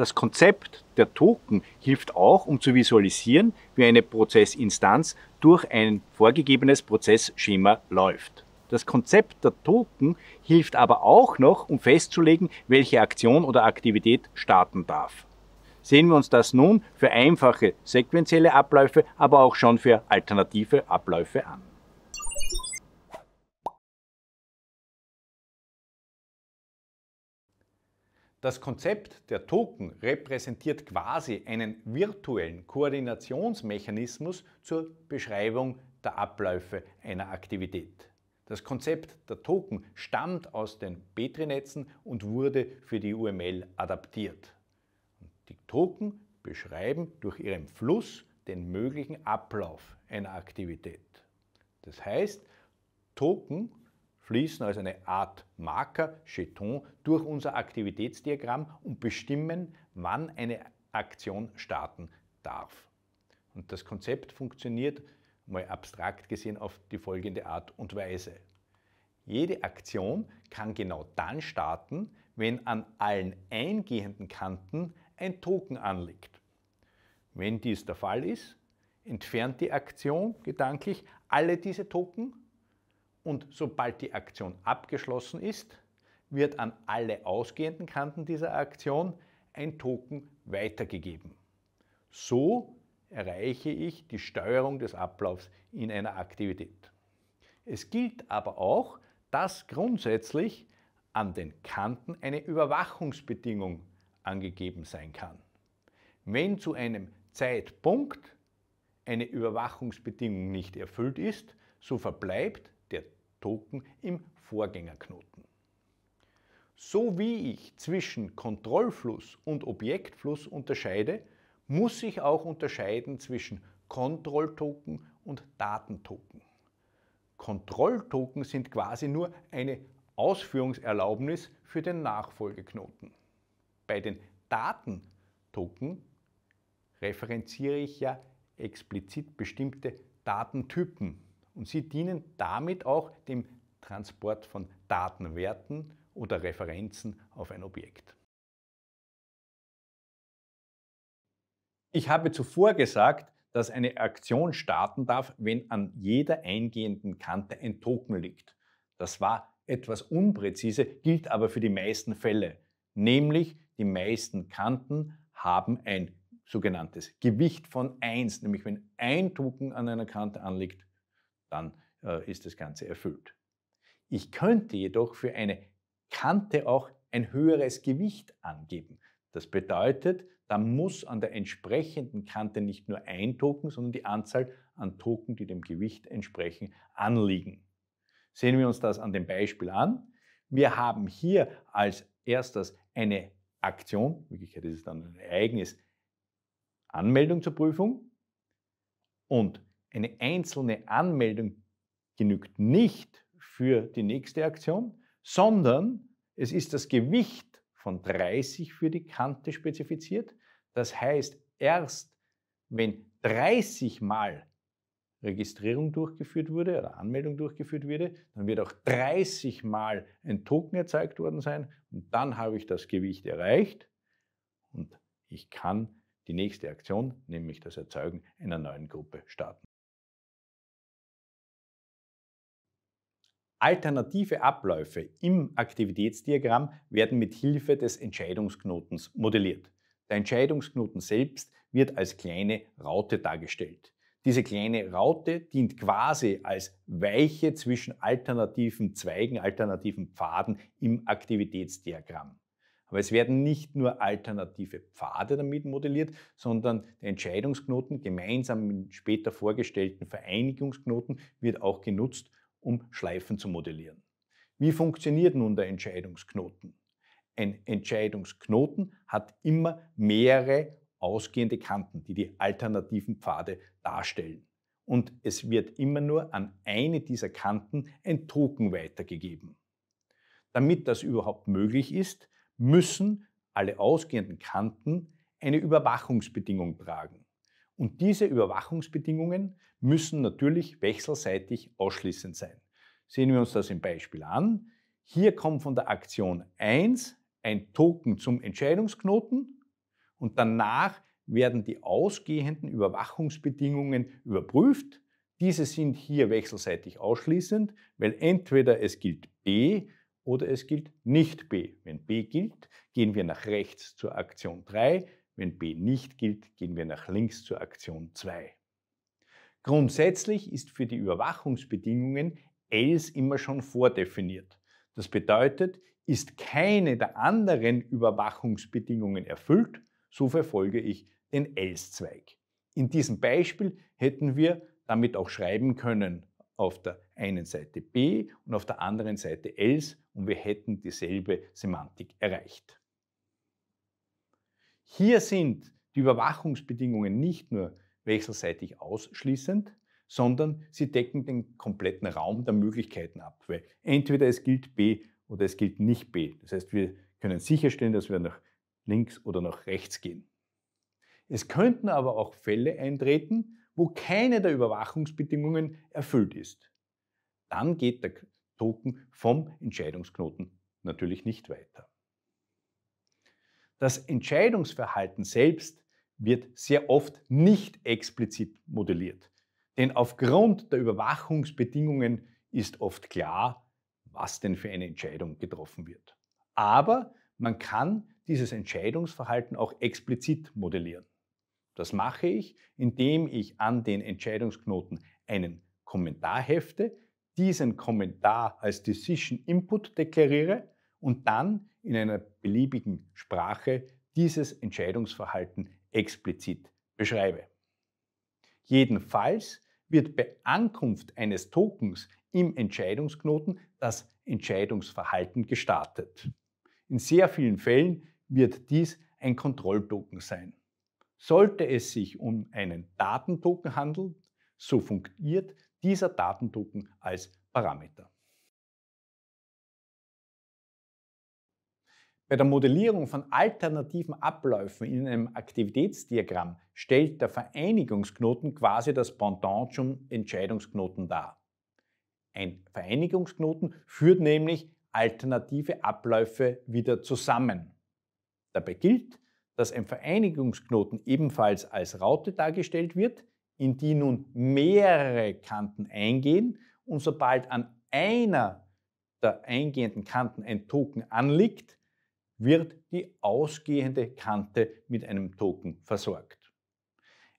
Das Konzept der Token hilft auch, um zu visualisieren, wie eine Prozessinstanz durch ein vorgegebenes Prozessschema läuft. Das Konzept der Token hilft aber auch noch, um festzulegen, welche Aktion oder Aktivität starten darf. Sehen wir uns das nun für einfache sequenzielle Abläufe, aber auch schon für alternative Abläufe an. Das Konzept der Token repräsentiert quasi einen virtuellen Koordinationsmechanismus zur Beschreibung der Abläufe einer Aktivität. Das Konzept der Token stammt aus den Petri-Netzen und wurde für die UML adaptiert. Die Token beschreiben durch ihren Fluss den möglichen Ablauf einer Aktivität. Das heißt, Token fließen als eine Art Marker, Cheton, durch unser Aktivitätsdiagramm und bestimmen, wann eine Aktion starten darf. Und das Konzept funktioniert, mal abstrakt gesehen, auf die folgende Art und Weise. Jede Aktion kann genau dann starten, wenn an allen eingehenden Kanten ein Token anliegt. Wenn dies der Fall ist, entfernt die Aktion gedanklich alle diese Token und sobald die Aktion abgeschlossen ist, wird an alle ausgehenden Kanten dieser Aktion ein Token weitergegeben. So erreiche ich die Steuerung des Ablaufs in einer Aktivität. Es gilt aber auch, dass grundsätzlich an den Kanten eine Überwachungsbedingung angegeben sein kann. Wenn zu einem Zeitpunkt eine Überwachungsbedingung nicht erfüllt ist, so verbleibt der Token im Vorgängerknoten. So wie ich zwischen Kontrollfluss und Objektfluss unterscheide, muss ich auch unterscheiden zwischen Kontrolltoken und Datentoken. Kontrolltoken sind quasi nur eine Ausführungserlaubnis für den Nachfolgeknoten. Bei den Datentoken referenziere ich ja explizit bestimmte Datentypen und sie dienen damit auch dem Transport von Datenwerten oder Referenzen auf ein Objekt. Ich habe zuvor gesagt, dass eine Aktion starten darf, wenn an jeder eingehenden Kante ein Token liegt. Das war etwas unpräzise, gilt aber für die meisten Fälle. Nämlich die meisten Kanten haben ein sogenanntes Gewicht von 1, nämlich wenn ein Token an einer Kante anliegt, dann äh, ist das Ganze erfüllt. Ich könnte jedoch für eine Kante auch ein höheres Gewicht angeben. Das bedeutet, da muss an der entsprechenden Kante nicht nur ein Token, sondern die Anzahl an Token, die dem Gewicht entsprechen, anliegen. Sehen wir uns das an dem Beispiel an. Wir haben hier als erstes eine Aktion, in Wirklichkeit ist es dann ein Ereignis, Anmeldung zur Prüfung und eine einzelne Anmeldung genügt nicht für die nächste Aktion, sondern es ist das Gewicht von 30 für die Kante spezifiziert. Das heißt, erst wenn 30 Mal Registrierung durchgeführt wurde oder Anmeldung durchgeführt wurde, dann wird auch 30 Mal ein Token erzeugt worden sein und dann habe ich das Gewicht erreicht und ich kann die nächste Aktion, nämlich das Erzeugen einer neuen Gruppe, starten. Alternative Abläufe im Aktivitätsdiagramm werden mit Hilfe des Entscheidungsknotens modelliert. Der Entscheidungsknoten selbst wird als kleine Raute dargestellt. Diese kleine Raute dient quasi als Weiche zwischen alternativen Zweigen, alternativen Pfaden im Aktivitätsdiagramm. Aber es werden nicht nur alternative Pfade damit modelliert, sondern der Entscheidungsknoten gemeinsam mit später vorgestellten Vereinigungsknoten wird auch genutzt, um Schleifen zu modellieren. Wie funktioniert nun der Entscheidungsknoten? Ein Entscheidungsknoten hat immer mehrere ausgehende Kanten, die die alternativen Pfade darstellen. Und es wird immer nur an eine dieser Kanten ein Token weitergegeben. Damit das überhaupt möglich ist, müssen alle ausgehenden Kanten eine Überwachungsbedingung tragen. Und diese Überwachungsbedingungen müssen natürlich wechselseitig ausschließend sein. Sehen wir uns das im Beispiel an. Hier kommt von der Aktion 1 ein Token zum Entscheidungsknoten und danach werden die ausgehenden Überwachungsbedingungen überprüft. Diese sind hier wechselseitig ausschließend, weil entweder es gilt B oder es gilt nicht B. Wenn B gilt, gehen wir nach rechts zur Aktion 3, wenn B nicht gilt, gehen wir nach links zur Aktion 2. Grundsätzlich ist für die Überwachungsbedingungen else immer schon vordefiniert. Das bedeutet, ist keine der anderen Überwachungsbedingungen erfüllt, so verfolge ich den else-Zweig. In diesem Beispiel hätten wir damit auch schreiben können auf der einen Seite B und auf der anderen Seite else und wir hätten dieselbe Semantik erreicht. Hier sind die Überwachungsbedingungen nicht nur wechselseitig ausschließend, sondern sie decken den kompletten Raum der Möglichkeiten ab. Weil entweder es gilt B oder es gilt nicht B. Das heißt, wir können sicherstellen, dass wir nach links oder nach rechts gehen. Es könnten aber auch Fälle eintreten, wo keine der Überwachungsbedingungen erfüllt ist. Dann geht der Token vom Entscheidungsknoten natürlich nicht weiter. Das Entscheidungsverhalten selbst wird sehr oft nicht explizit modelliert. Denn aufgrund der Überwachungsbedingungen ist oft klar, was denn für eine Entscheidung getroffen wird. Aber man kann dieses Entscheidungsverhalten auch explizit modellieren. Das mache ich, indem ich an den Entscheidungsknoten einen Kommentar hefte, diesen Kommentar als Decision Input deklariere und dann in einer beliebigen Sprache dieses Entscheidungsverhalten explizit beschreibe. Jedenfalls wird bei Ankunft eines Tokens im Entscheidungsknoten das Entscheidungsverhalten gestartet. In sehr vielen Fällen wird dies ein Kontrolltoken sein. Sollte es sich um einen Datentoken handeln, so fungiert dieser Datentoken als Parameter. Bei der Modellierung von alternativen Abläufen in einem Aktivitätsdiagramm stellt der Vereinigungsknoten quasi das Pendant zum Entscheidungsknoten dar. Ein Vereinigungsknoten führt nämlich alternative Abläufe wieder zusammen. Dabei gilt, dass ein Vereinigungsknoten ebenfalls als Raute dargestellt wird, in die nun mehrere Kanten eingehen und sobald an einer der eingehenden Kanten ein Token anliegt, wird die ausgehende Kante mit einem Token versorgt.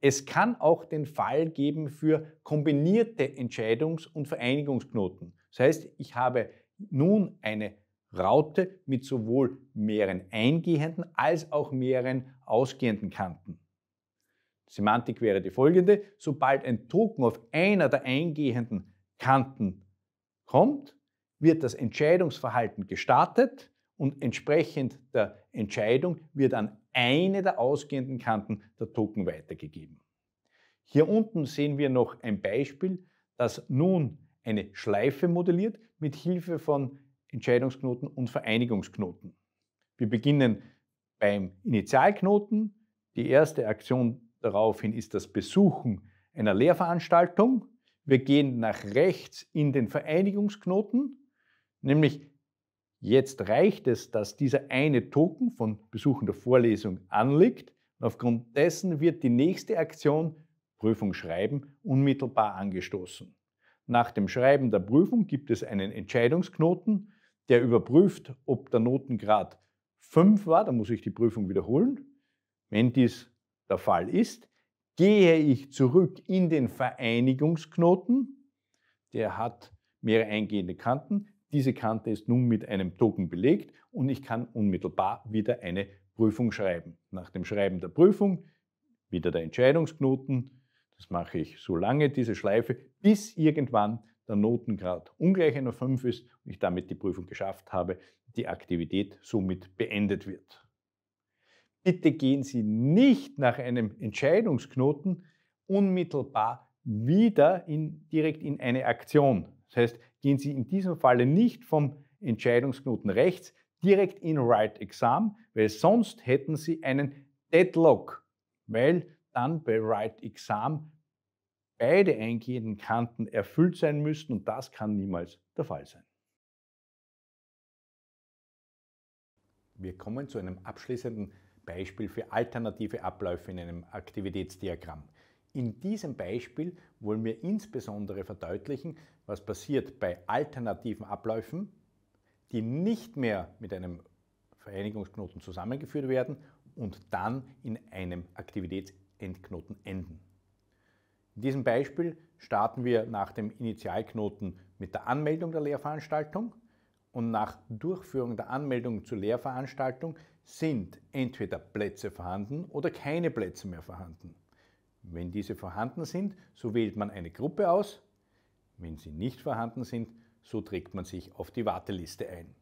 Es kann auch den Fall geben für kombinierte Entscheidungs- und Vereinigungsknoten. Das heißt, ich habe nun eine Raute mit sowohl mehreren eingehenden als auch mehreren ausgehenden Kanten. Semantik wäre die folgende. Sobald ein Token auf einer der eingehenden Kanten kommt, wird das Entscheidungsverhalten gestartet und entsprechend der Entscheidung wird an eine der ausgehenden Kanten der Token weitergegeben. Hier unten sehen wir noch ein Beispiel, das nun eine Schleife modelliert mit Hilfe von Entscheidungsknoten und Vereinigungsknoten. Wir beginnen beim Initialknoten. Die erste Aktion daraufhin ist das Besuchen einer Lehrveranstaltung. Wir gehen nach rechts in den Vereinigungsknoten, nämlich Jetzt reicht es, dass dieser eine Token von Besuchen der Vorlesung anliegt aufgrund dessen wird die nächste Aktion, Prüfung schreiben, unmittelbar angestoßen. Nach dem Schreiben der Prüfung gibt es einen Entscheidungsknoten, der überprüft, ob der Notengrad 5 war, dann muss ich die Prüfung wiederholen. Wenn dies der Fall ist, gehe ich zurück in den Vereinigungsknoten, der hat mehrere eingehende Kanten, diese Kante ist nun mit einem Token belegt und ich kann unmittelbar wieder eine Prüfung schreiben. Nach dem Schreiben der Prüfung wieder der Entscheidungsknoten. Das mache ich so lange, diese Schleife, bis irgendwann der Notengrad ungleich einer 5 ist und ich damit die Prüfung geschafft habe, die Aktivität somit beendet wird. Bitte gehen Sie nicht nach einem Entscheidungsknoten unmittelbar wieder in, direkt in eine Aktion das heißt, gehen Sie in diesem Falle nicht vom Entscheidungsknoten rechts direkt in Right Exam, weil sonst hätten Sie einen Deadlock, weil dann bei Right Exam beide eingehenden Kanten erfüllt sein müssten und das kann niemals der Fall sein. Wir kommen zu einem abschließenden Beispiel für alternative Abläufe in einem Aktivitätsdiagramm. In diesem Beispiel wollen wir insbesondere verdeutlichen, was passiert bei alternativen Abläufen, die nicht mehr mit einem Vereinigungsknoten zusammengeführt werden und dann in einem Aktivitätsendknoten enden. In diesem Beispiel starten wir nach dem Initialknoten mit der Anmeldung der Lehrveranstaltung und nach Durchführung der Anmeldung zur Lehrveranstaltung sind entweder Plätze vorhanden oder keine Plätze mehr vorhanden. Wenn diese vorhanden sind, so wählt man eine Gruppe aus. Wenn sie nicht vorhanden sind, so trägt man sich auf die Warteliste ein.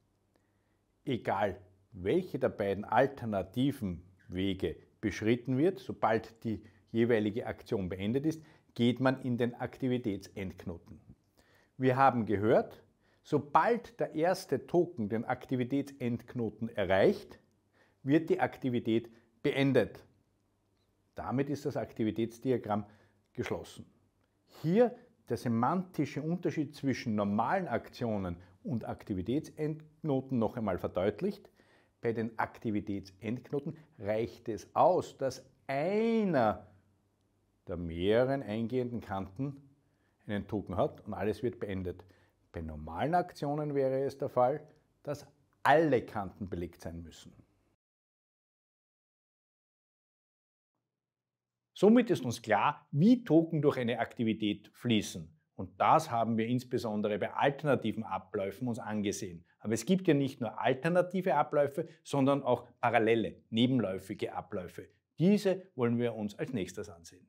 Egal, welche der beiden alternativen Wege beschritten wird, sobald die jeweilige Aktion beendet ist, geht man in den Aktivitätsendknoten. Wir haben gehört, sobald der erste Token den Aktivitätsendknoten erreicht, wird die Aktivität beendet. Damit ist das Aktivitätsdiagramm geschlossen. Hier der semantische Unterschied zwischen normalen Aktionen und Aktivitätsendknoten noch einmal verdeutlicht. Bei den Aktivitätsendknoten reicht es aus, dass einer der mehreren eingehenden Kanten einen Token hat und alles wird beendet. Bei normalen Aktionen wäre es der Fall, dass alle Kanten belegt sein müssen. Somit ist uns klar, wie Token durch eine Aktivität fließen. Und das haben wir insbesondere bei alternativen Abläufen uns angesehen. Aber es gibt ja nicht nur alternative Abläufe, sondern auch parallele, nebenläufige Abläufe. Diese wollen wir uns als nächstes ansehen.